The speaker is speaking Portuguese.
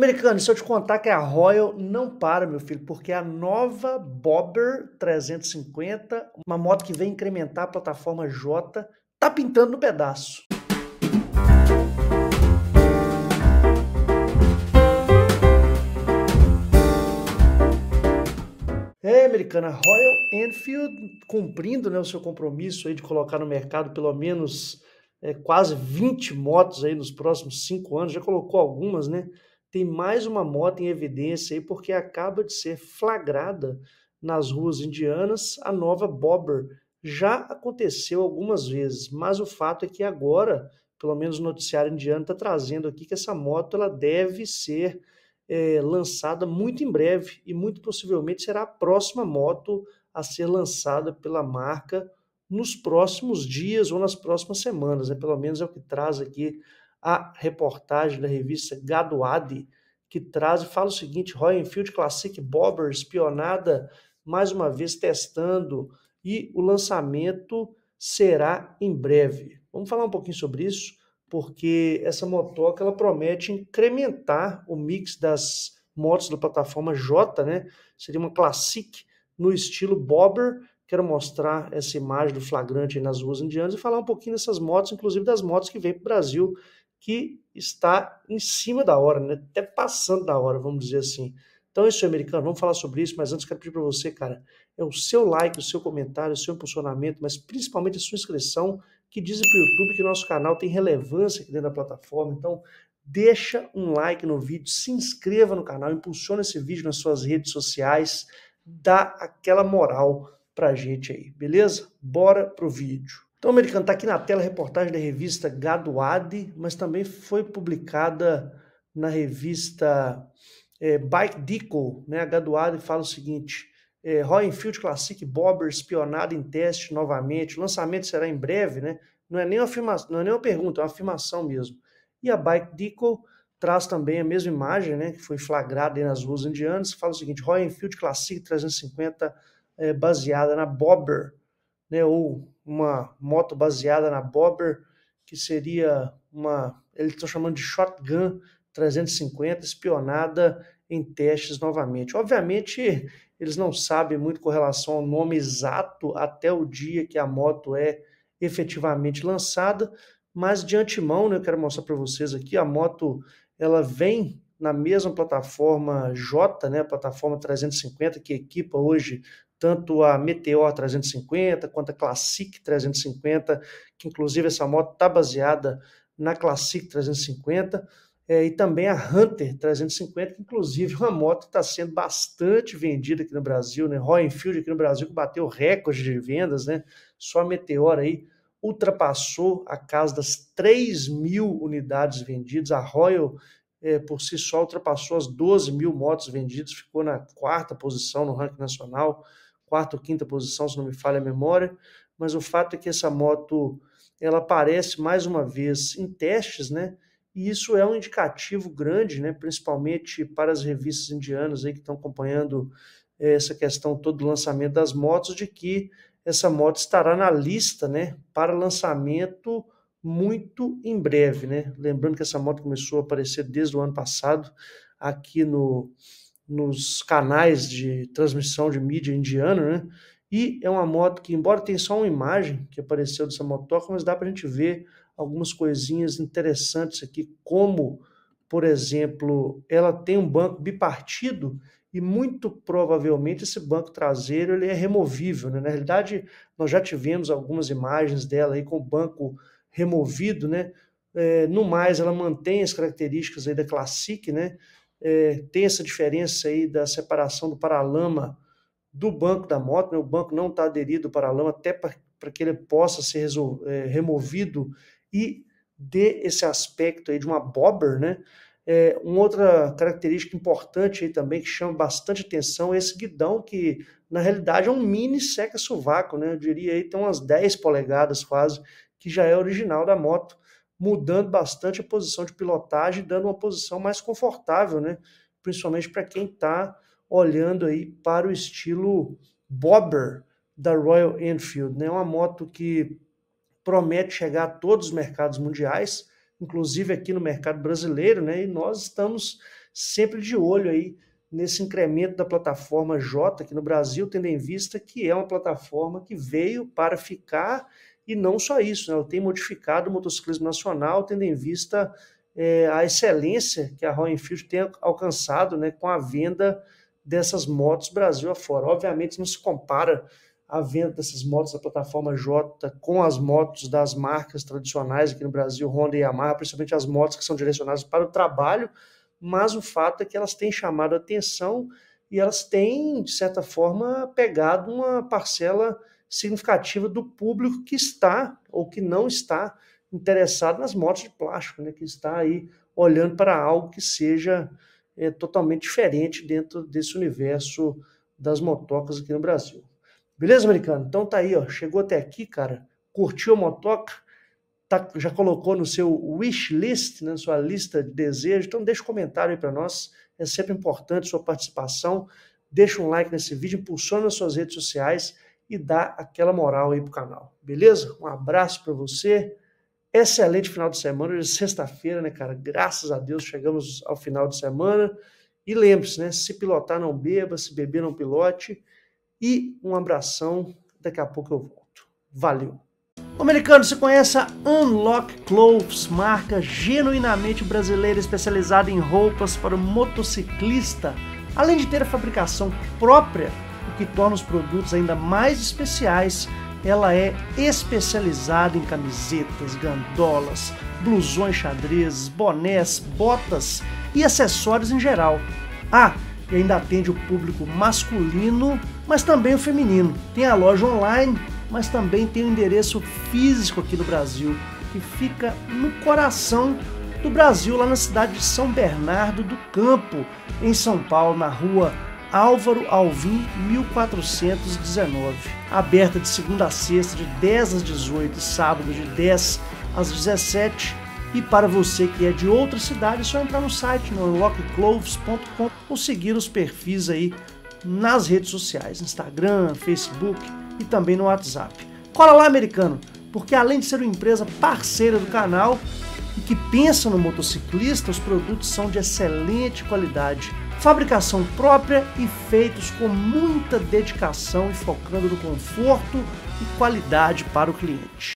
Americano, se eu te contar que a Royal não para, meu filho, porque a nova Bobber 350, uma moto que vem incrementar a plataforma J, tá pintando no pedaço. É, americana, Royal Enfield cumprindo né, o seu compromisso aí de colocar no mercado pelo menos é, quase 20 motos aí nos próximos cinco anos, já colocou algumas, né? tem mais uma moto em evidência aí, porque acaba de ser flagrada nas ruas indianas a nova Bobber. Já aconteceu algumas vezes, mas o fato é que agora, pelo menos o noticiário indiano está trazendo aqui que essa moto ela deve ser é, lançada muito em breve e muito possivelmente será a próxima moto a ser lançada pela marca nos próximos dias ou nas próximas semanas, né? pelo menos é o que traz aqui a reportagem da revista Gadoade, que traz e fala o seguinte: Royal Enfield Classic Bobber espionada, mais uma vez testando, e o lançamento será em breve. Vamos falar um pouquinho sobre isso, porque essa motoca ela promete incrementar o mix das motos da plataforma J, né? Seria uma Classic no estilo Bobber. Quero mostrar essa imagem do flagrante nas ruas indianas e falar um pouquinho dessas motos, inclusive das motos que vêm para o Brasil que está em cima da hora, né? até passando da hora, vamos dizer assim. Então, isso é americano, vamos falar sobre isso, mas antes quero pedir para você, cara, é o seu like, o seu comentário, o seu impulsionamento, mas principalmente a sua inscrição, que diz para o YouTube que nosso canal tem relevância aqui dentro da plataforma. Então, deixa um like no vídeo, se inscreva no canal, impulsiona esse vídeo nas suas redes sociais, dá aquela moral para a gente aí, beleza? Bora pro vídeo. Então, americano, está aqui na tela a reportagem da revista Gaduade, mas também foi publicada na revista é, Bike Deco, né? A Gaduade fala o seguinte: é, Roy Classic Bobber espionado em teste novamente. O lançamento será em breve, né? Não é nem uma, afirma... não é nem uma pergunta, é uma afirmação mesmo. E a Bike Deco traz também a mesma imagem, né? Que foi flagrada nas ruas indianas. Fala o seguinte: Roy Classic 350 é, baseada na Bobber né, ou uma moto baseada na Bobber, que seria uma, eles estão chamando de Shotgun 350, espionada em testes novamente. Obviamente, eles não sabem muito com relação ao nome exato até o dia que a moto é efetivamente lançada, mas de antemão, né, eu quero mostrar para vocês aqui, a moto ela vem na mesma plataforma J, né, a plataforma 350 que equipa hoje tanto a Meteor 350 quanto a Classic 350, que inclusive essa moto está baseada na Classic 350, é, e também a Hunter 350, que inclusive uma moto está sendo bastante vendida aqui no Brasil, né? Royal Enfield aqui no Brasil que bateu recorde de vendas, né? Só a Meteor aí ultrapassou a casa das 3 mil unidades vendidas, a Royal é, por si só ultrapassou as 12 mil motos vendidas, ficou na quarta posição no ranking nacional quarta ou quinta posição, se não me falha a memória, mas o fato é que essa moto ela aparece mais uma vez em testes, né? E isso é um indicativo grande, né? principalmente para as revistas indianas aí que estão acompanhando eh, essa questão todo do lançamento das motos, de que essa moto estará na lista né? para lançamento muito em breve. Né? Lembrando que essa moto começou a aparecer desde o ano passado aqui no, nos canais de transmissão de mídia indiana, né? E é uma moto que, embora tenha só uma imagem que apareceu dessa motoca, mas dá para a gente ver algumas coisinhas interessantes aqui, como, por exemplo, ela tem um banco bipartido e muito provavelmente esse banco traseiro ele é removível. Né? Na realidade, nós já tivemos algumas imagens dela aí com o banco removido, né? É, no mais, ela mantém as características aí da Classic, né? é, tem essa diferença aí da separação do paralama do banco da moto, né? o banco não está aderido ao paralama até para que ele possa ser resol, é, removido e dê esse aspecto aí de uma bobber, né? É, uma outra característica importante aí também que chama bastante atenção é esse guidão que na realidade é um mini seca-sovaco, né? Eu diria aí tem umas 10 polegadas quase, que já é original da moto mudando bastante a posição de pilotagem, dando uma posição mais confortável, né? Principalmente para quem está olhando aí para o estilo bobber da Royal Enfield, né? Uma moto que promete chegar a todos os mercados mundiais, inclusive aqui no mercado brasileiro, né? E nós estamos sempre de olho aí nesse incremento da plataforma J aqui no Brasil, tendo em vista que é uma plataforma que veio para ficar e não só isso, né? ela tem modificado o motociclismo nacional, tendo em vista é, a excelência que a Royal Enfield tem alcançado né, com a venda dessas motos Brasil afora. Obviamente não se compara a venda dessas motos da plataforma J com as motos das marcas tradicionais aqui no Brasil, Honda e Yamaha, principalmente as motos que são direcionadas para o trabalho, mas o fato é que elas têm chamado a atenção e elas têm, de certa forma, pegado uma parcela significativa do público que está ou que não está interessado nas motos de plástico, né, que está aí olhando para algo que seja é, totalmente diferente dentro desse universo das motocas aqui no Brasil. Beleza, americano? Então tá aí, ó, chegou até aqui, cara, curtiu a motoca, tá, já colocou no seu wish list, na né, sua lista de desejos, então deixa um comentário aí para nós, é sempre importante sua participação, deixa um like nesse vídeo, impulsiona nas suas redes sociais, e dá aquela moral aí pro canal. Beleza? Um abraço para você. Excelente final de semana. Hoje é sexta-feira, né, cara? Graças a Deus chegamos ao final de semana. E lembre-se, né? Se pilotar, não beba. Se beber, não pilote. E um abração. Daqui a pouco eu volto. Valeu! O americano, se conhece a Unlock Clothes, marca genuinamente brasileira especializada em roupas para o motociclista, além de ter a fabricação própria que torna os produtos ainda mais especiais, ela é especializada em camisetas, gandolas, blusões xadrez, bonés, botas e acessórios em geral. Ah, e ainda atende o público masculino, mas também o feminino. Tem a loja online, mas também tem o um endereço físico aqui no Brasil, que fica no coração do Brasil, lá na cidade de São Bernardo do Campo, em São Paulo, na rua Álvaro Alvim 1419, aberta de segunda a sexta de 10 às 18 sábado de 10 às 17. E para você que é de outra cidade, é só entrar no site no unlockcloves.com ou seguir os perfis aí nas redes sociais, Instagram, Facebook e também no WhatsApp. Cola lá, americano, porque além de ser uma empresa parceira do canal e que pensa no motociclista, os produtos são de excelente qualidade fabricação própria e feitos com muita dedicação e focando no conforto e qualidade para o cliente.